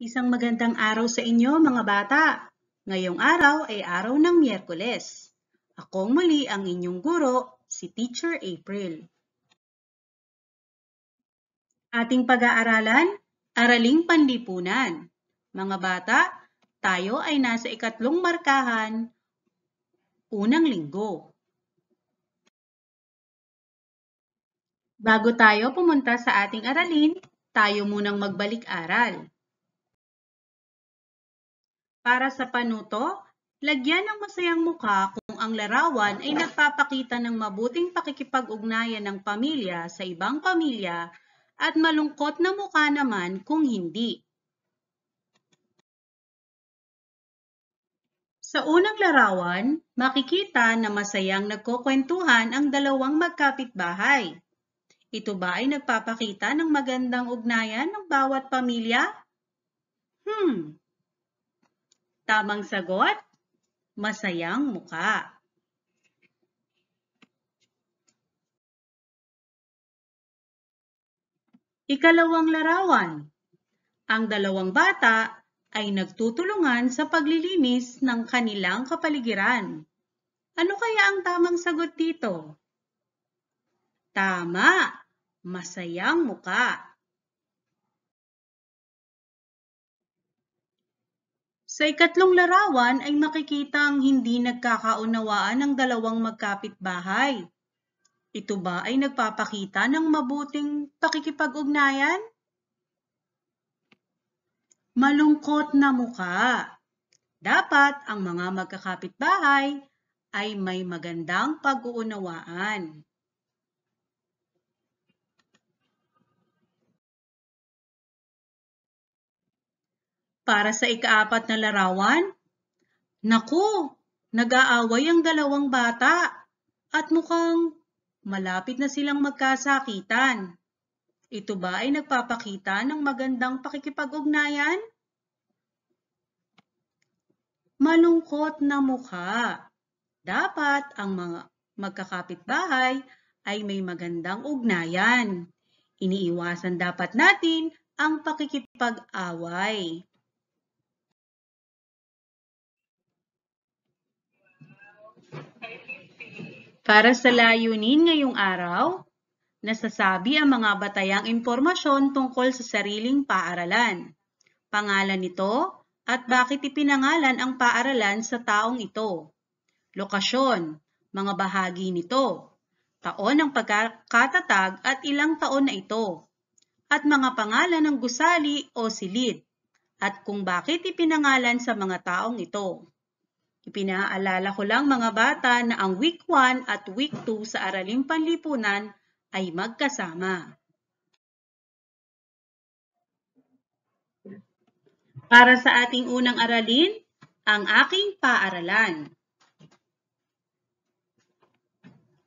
Isang magandang araw sa inyo mga bata. Ngayong araw ay araw ng Miyerkules. Ako muli ang inyong guro, si Teacher April. Ating pag-aaralan, Araling Panlipunan. Mga bata, tayo ay nasa ikatlong markahan, unang linggo. Bago tayo pumunta sa ating aralin, tayo munang magbalik-aral. Para sa panuto, lagyan ng masayang mukha kung ang larawan ay nagpapakita ng mabuting pakikipag-ugnayan ng pamilya sa ibang pamilya at malungkot na mukha naman kung hindi. Sa unang larawan, makikita na masayang nagkukwentuhan ang dalawang magkapitbahay. Ito ba ay nagpapakita ng magandang ugnayan ng bawat pamilya? Hmm, Tamang sagot, masayang muka. Ikalawang larawan. Ang dalawang bata ay nagtutulungan sa paglilinis ng kanilang kapaligiran. Ano kaya ang tamang sagot dito? Tama, masayang muka. Sa ikatlong larawan ay makikita ang hindi nagkakaunawaan ng dalawang magkapitbahay. Ito ba ay nagpapakita ng mabuting pakikipag-ugnayan? Malungkot na mukha. Dapat ang mga magkakapitbahay ay may magandang pag-uunawaan. para sa ikaapat na larawan? Naku, nag-aaway ang dalawang bata at mukhang malapit na silang magkasakitan. Ito ba ay nagpapakita ng magandang pakikipag-ugnayan? Malungkot na mukha. Dapat ang mga magkakapitbahay ay may magandang ugnayan. Iniiwasan dapat natin ang pakikipag-away. Para sa layunin ngayong araw, nasasabi ang mga batayang impormasyon tungkol sa sariling paaralan, pangalan nito at bakit ipinangalan ang paaralan sa taong ito, lokasyon, mga bahagi nito, taon ng pagkatatag at ilang taon na ito, at mga pangalan ng gusali o silid, at kung bakit ipinangalan sa mga taong ito. Ipinaalala ko lang mga bata na ang week 1 at week 2 sa Araling Panlipunan ay magkasama. Para sa ating unang aralin, ang aking paaralan.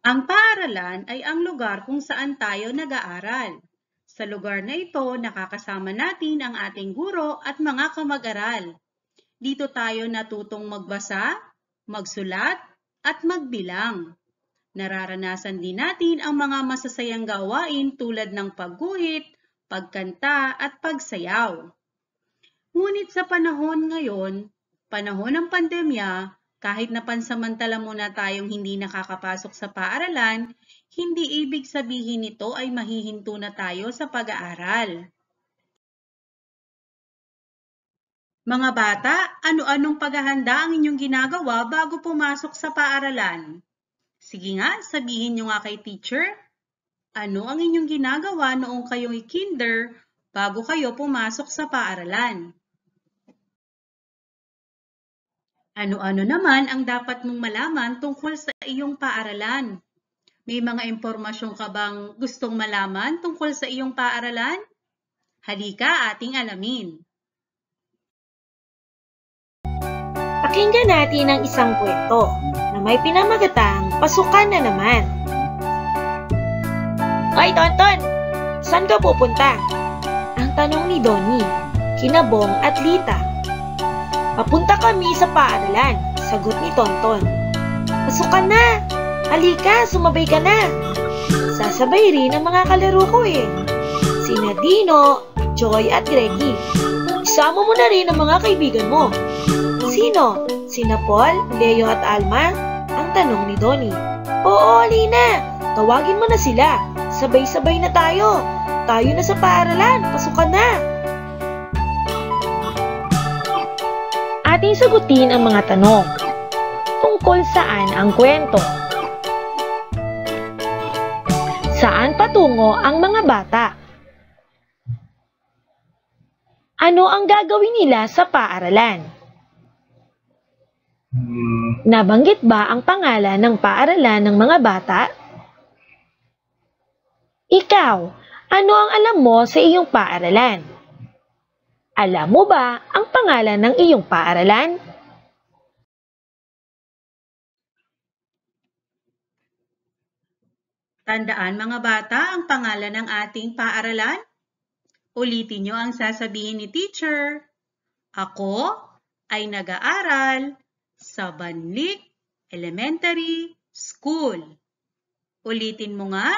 Ang paaralan ay ang lugar kung saan tayo nag-aaral. Sa lugar na ito, nakakasama natin ang ating guro at mga kamag-aral dito tayo natutong magbasa, magsulat, at magbilang. Nararanasan din natin ang mga masasayang gawain tulad ng pagguhit, pagkanta, at pagsayaw. Ngunit sa panahon ngayon, panahon ng pandemya, kahit na pansamantala muna tayong hindi nakakapasok sa paaralan, hindi ibig sabihin nito ay mahihinto na tayo sa pag-aaral. Mga bata, ano-anong paghahanda ang inyong ginagawa bago pumasok sa paaralan? Sige nga, sabihin nyo nga kay teacher. Ano ang inyong ginagawa noong kayong i-kinder bago kayo pumasok sa paaralan? Ano-ano naman ang dapat mong malaman tungkol sa iyong paaralan? May mga impormasyon ka bang gustong malaman tungkol sa iyong paaralan? Halika ating alamin. Pakinggan natin ang isang kwento na may pinamagatang pasukan na naman. Ay, Tonton! Saan ka pupunta? Ang tanong ni Donnie, kinabong at Lita. Papunta kami sa paaralan, sagot ni Tonton. Pasukan na! Halika, sumabay ka na! Sasabay rin ang mga kalaro ko eh. Sina Dino, Joy at Greggy. Isama mo na rin ang mga kaibigan mo Sino? Sina Paul, Leo at Alma? Ang tanong ni Donnie. Oo, Lina! Tawagin mo na sila. Sabay-sabay na tayo. Tayo na sa paaralan. Pasukan na. Ating sagutin ang mga tanong. Tungkol saan ang kwento? Saan patungo ang mga bata? Ano ang gagawin nila sa paaralan? Nabanggit ba ang pangalan ng paaralan ng mga bata? Ikaw, ano ang alam mo sa iyong paaralan? Alam mo ba ang pangalan ng iyong paaralan? Tandaan mga bata ang pangalan ng ating paaralan. Ulitin niyo ang sasabihin ni teacher. Ako ay nag-aaral sa Banlik Elementary School. Ulitin mo nga.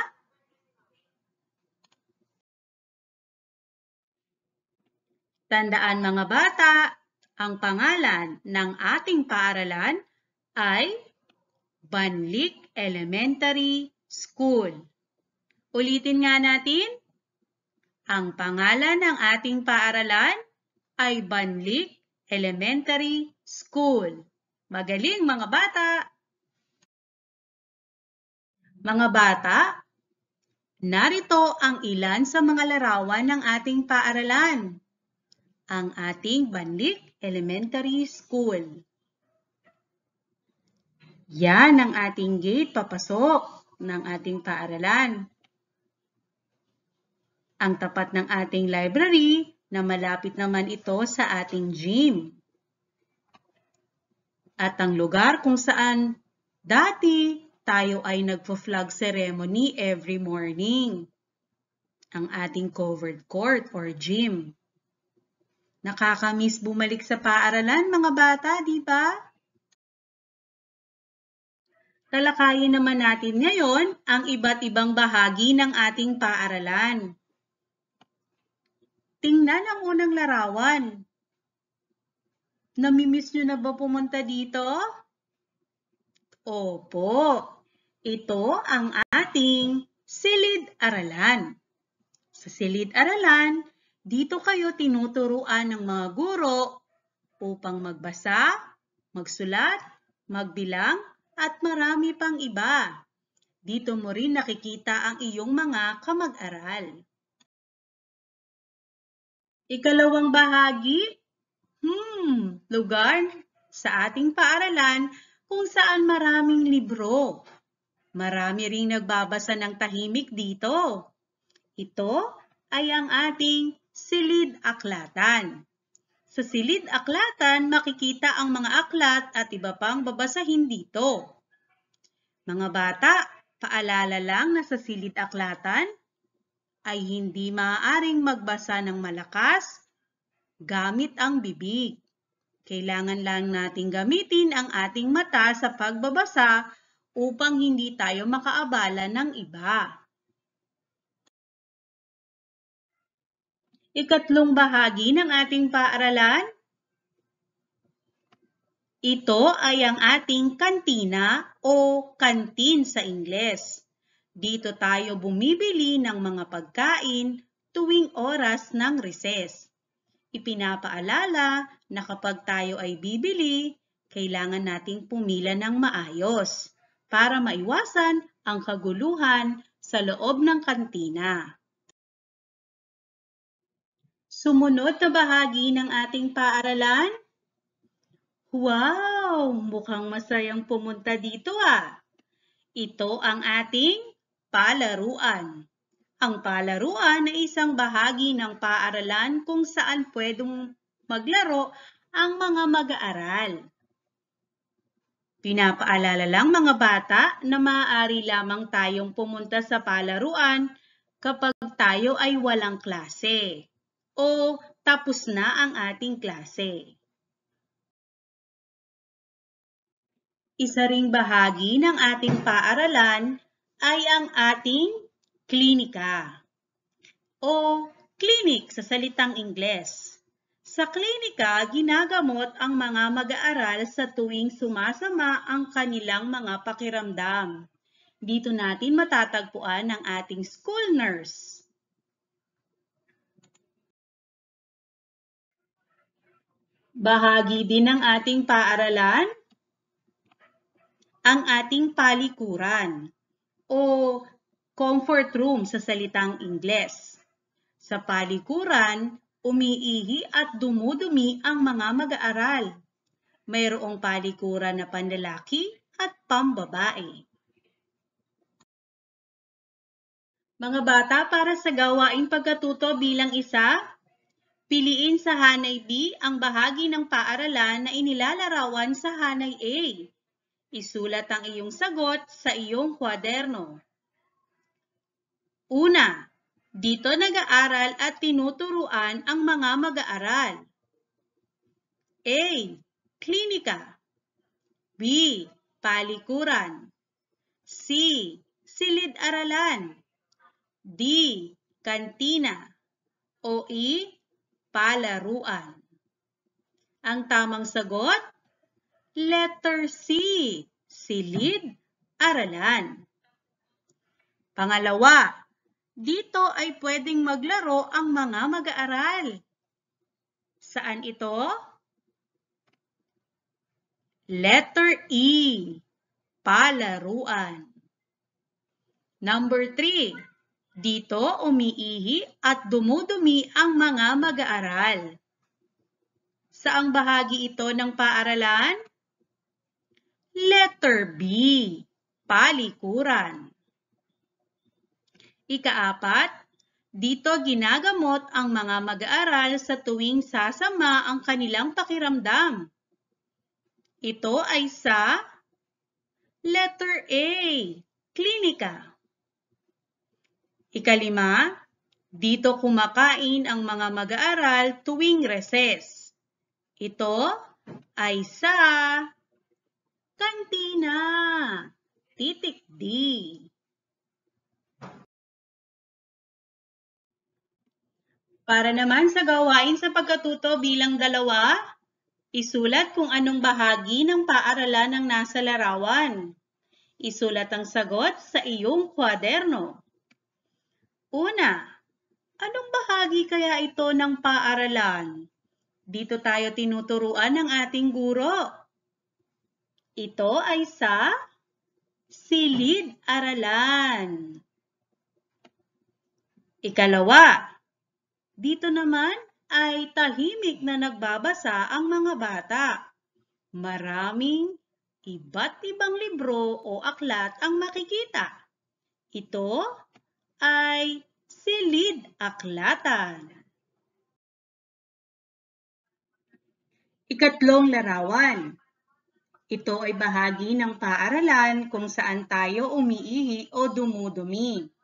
Tandaan mga bata, ang pangalan ng ating paaralan ay Banlik Elementary School. Ulitin nga natin. Ang pangalan ng ating paaralan ay Banlik Elementary School. Magaling mga bata! Mga bata, narito ang ilan sa mga larawan ng ating paaralan. Ang ating Banlik Elementary School. Yan ang ating gate papasok ng ating paaralan. Ang tapat ng ating library na malapit naman ito sa ating gym at ang lugar kung saan dati tayo ay nagpo-flag ceremony every morning. Ang ating covered court or gym. Nakakamiss bumalik sa paaralan mga bata, di ba? Talakayin naman natin ngayon ang iba't ibang bahagi ng ating paaralan. Tingnan ang unang larawan. Namimiss nyo na ba pumunta dito? Opo. Ito ang ating silid-aralan. Sa silid-aralan, dito kayo tinuturuan ng mga guro upang magbasa, magsulat, magbilang, at marami pang iba. Dito mo rin nakikita ang iyong mga kamag-aral. Ikalawang bahagi, hmm, lugar sa ating paaralan kung saan maraming libro. Marami ring nagbabasa ng tahimik dito. Ito ay ang ating silid aklatan. Sa silid aklatan, makikita ang mga aklat at iba pang babasahin dito. Mga bata, paalala lang na sa silid aklatan ay hindi maaaring magbasa ng malakas gamit ang bibig. Kailangan lang nating gamitin ang ating mata sa pagbabasa upang hindi tayo makaabala ng iba. Ikatlong bahagi ng ating paaralan. Ito ay ang ating kantina o kantin sa Ingles. Dito tayo bumibili ng mga pagkain tuwing oras ng recess. Ipinapaalala na kapag tayo ay bibili, kailangan nating pumila ng maayos para maiwasan ang kaguluhan sa loob ng kantina. Sumunod na bahagi ng ating paaralan? Wow! Mukhang masayang pumunta dito ah! Ito ang ating palaruan. Ang palaruan na isang bahagi ng paaralan kung saan pwedeng maglaro ang mga mag-aaral. Pinapaalala lang mga bata na maaari lamang tayong pumunta sa palaruan kapag tayo ay walang klase o tapos na ang ating klase. Isa ring bahagi ng ating paaralan ay ang ating klinika o clinic sa salitang Ingles. Sa klinika, ginagamot ang mga mag-aaral sa tuwing sumasama ang kanilang mga pakiramdam. Dito natin matatagpuan ang ating school nurse. Bahagi din ng ating paaralan ang ating palikuran o comfort room sa salitang Ingles. Sa palikuran, umiihi at dumudumi ang mga mag-aaral. Mayroong palikuran na panlalaki at pambabae. Mga bata, para sa gawaing pagkatuto bilang isa, piliin sa hanay B ang bahagi ng paaralan na inilalarawan sa hanay A. Isulat ang iyong sagot sa iyong kwaderno. Una, dito nag-aaral at tinuturuan ang mga mag-aaral. A. Klinika B. Palikuran C. Silid-aralan D. Kantina o E. Palaruan Ang tamang sagot, letter C. Silid-aralan Pangalawa, dito ay pwedeng maglaro ang mga mag-aaral. Saan ito? Letter E. Palaruan. Number 3. Dito umiihi at dumudumi ang mga mag-aaral. Saang bahagi ito ng paaralan? Letter B. Palikuran. Ikaapat, dito ginagamot ang mga mag-aaral sa tuwing sasama ang kanilang pakiramdam. Ito ay sa letter A, klinika. Ikalima, dito kumakain ang mga mag-aaral tuwing reses. Ito ay sa kantina. Titik D. Para naman sa gawain sa pagkatuto bilang dalawa, isulat kung anong bahagi ng paaralan ang nasa larawan. Isulat ang sagot sa iyong kwaderno. Una, anong bahagi kaya ito ng paaralan? Dito tayo tinuturuan ng ating guro. Ito ay sa silid-aralan. Ikalawa, dito naman ay tahimik na nagbabasa ang mga bata. Maraming iba't ibang libro o aklat ang makikita. Ito ay silid aklatan. Ikatlong larawan. Ito ay bahagi ng paaralan kung saan tayo umiihi o dumudumi.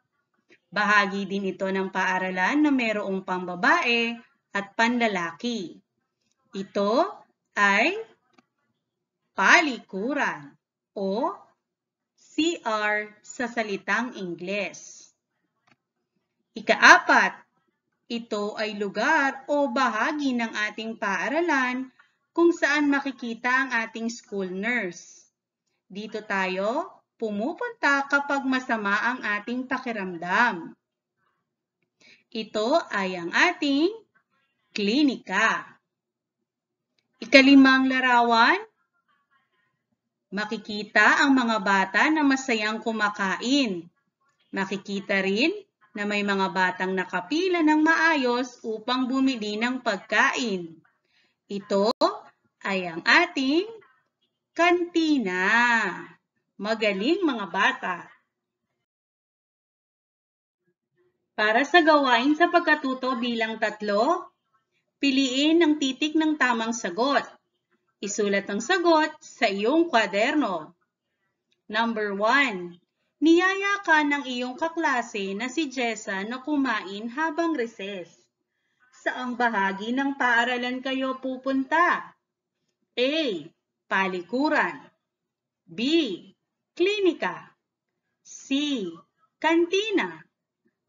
Bahagi din ito ng paaralan na merong pambabae at panlalaki. Ito ay palikuran o CR sa salitang Ingles. Ikaapat, ito ay lugar o bahagi ng ating paaralan kung saan makikita ang ating school nurse. Dito tayo pumupunta kapag masama ang ating pakiramdam. Ito ay ang ating klinika. Ikalimang larawan, makikita ang mga bata na masayang kumakain. Makikita rin na may mga batang nakapila ng maayos upang bumili ng pagkain. Ito ay ang ating kantina. Magaling mga bata! Para sa gawain sa pagkatuto bilang tatlo, piliin ang titik ng tamang sagot. Isulat ang sagot sa iyong kwaderno. Number 1. Niyaya ka ng iyong kaklase na si Jessa na kumain habang recess. Saang bahagi ng paaralan kayo pupunta? A. Palikuran B. Klinika. C. Kantina.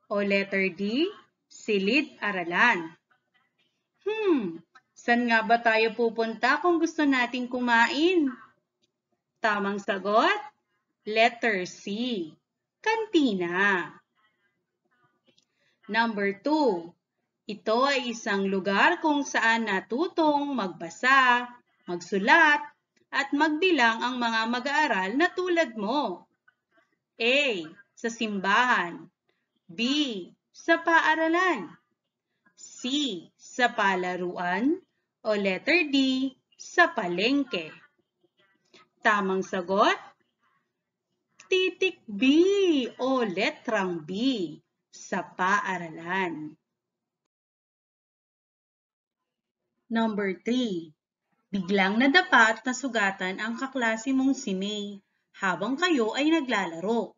O letter D. Silid-aralan. Hmm, saan nga ba tayo pupunta kung gusto nating kumain? Tamang sagot, letter C. Kantina. Number 2. Ito ay isang lugar kung saan natutong magbasa, magsulat, at magdilang ang mga mag-aaral na tulad mo? A. Sa simbahan. B. Sa paaralan. C. Sa palaruan. O letter D. Sa palengke. Tamang sagot? Titik B o letrang B sa paaralan. Number 3 Biglang nadapa at nasugatan ang kaklase mong si May habang kayo ay naglalaro.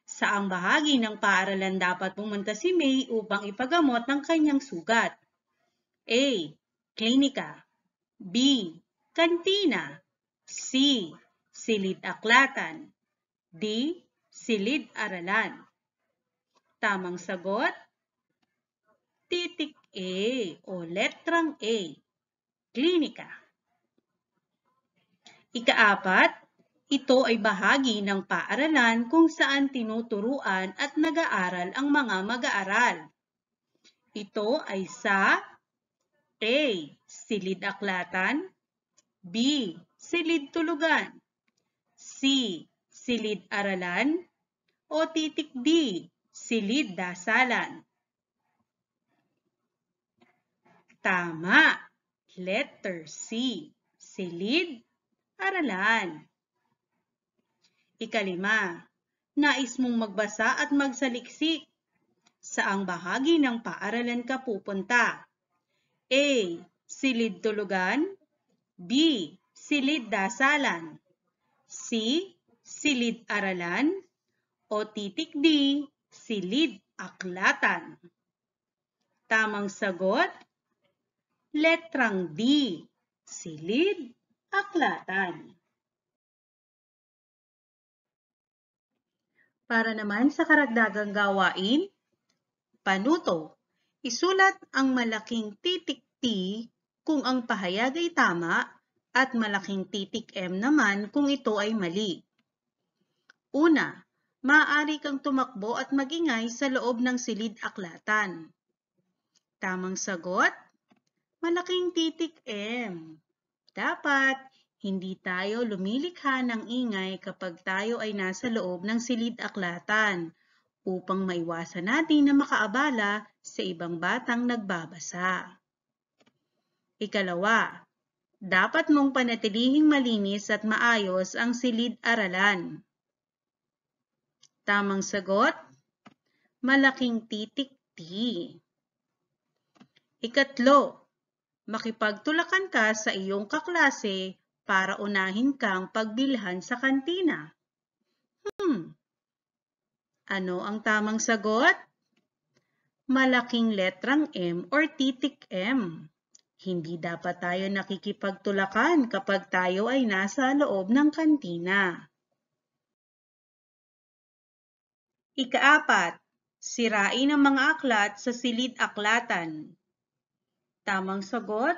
Saang bahagi ng paaralan dapat pumunta si May upang ipagamot ng kanyang sugat? A. Klinika B. Kantina C. Silid-aklatan D. Silid-aralan Tamang sagot? Titik A o letrang A. Klinika. Ikaapat, ito ay bahagi ng paaralan kung saan tinuturuan at nag-aaral ang mga mag-aaral. Ito ay sa A. Silid aklatan B. Silid tulugan C. Silid aralan o titik D. Silid dasalan. Tama! Letter C. Silid aralan. Ikalima, nais mong magbasa at magsaliksik. Saang bahagi ng paaralan ka pupunta? A. Silid tulugan B. Silid dasalan C. Silid aralan o titik D. Silid aklatan. Tamang sagot, letrang D. Silid aklatan. Para naman sa karagdagang gawain, panuto, isulat ang malaking titik T kung ang pahayag ay tama at malaking titik M naman kung ito ay mali. Una, maaari kang tumakbo at magingay sa loob ng silid aklatan. Tamang sagot, malaking titik M. Dapat hindi tayo lumilikha ng ingay kapag tayo ay nasa loob ng silid-aklatan upang maiwasan natin na makaabala sa ibang batang nagbabasa. Ikalawa, dapat mong panatilihing malinis at maayos ang silid-aralan. Tamang sagot, malaking titik T. Ikatlo, Makipagtulakan ka sa iyong kaklase para unahin kang pagbilhan sa kantina. Hmm. Ano ang tamang sagot? Malaking letrang M or titik M. Hindi dapat tayo nakikipagtulakan kapag tayo ay nasa loob ng kantina. Ikaapat, sirain ang mga aklat sa silid-aklatan. Tamang sagot,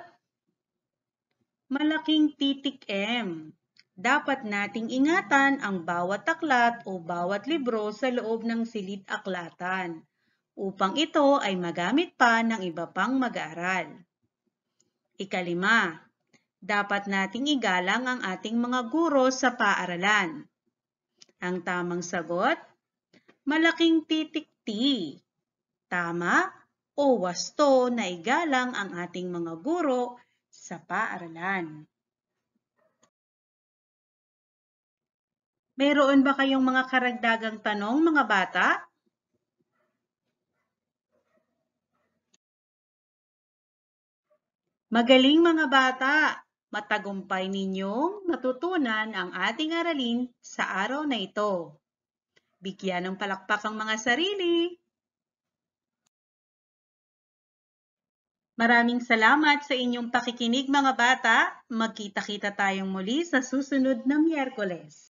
malaking titik M. Dapat nating ingatan ang bawat aklat o bawat libro sa loob ng silid-aklatan upang ito ay magamit pa ng iba pang mag-aaral. Ikalima, dapat nating igalang ang ating mga guro sa paaralan. Ang tamang sagot, malaking titik T. Tama o wasto na igalang ang ating mga guro sa paaralan. Meron ba kayong mga karagdagang tanong mga bata? Magaling mga bata! Matagumpay ninyong natutunan ang ating aralin sa araw na ito. Bigyan ng palakpak ang mga sarili. Maraming salamat sa inyong pakikinig mga bata. Magkita-kita tayong muli sa susunod na Miyerkules.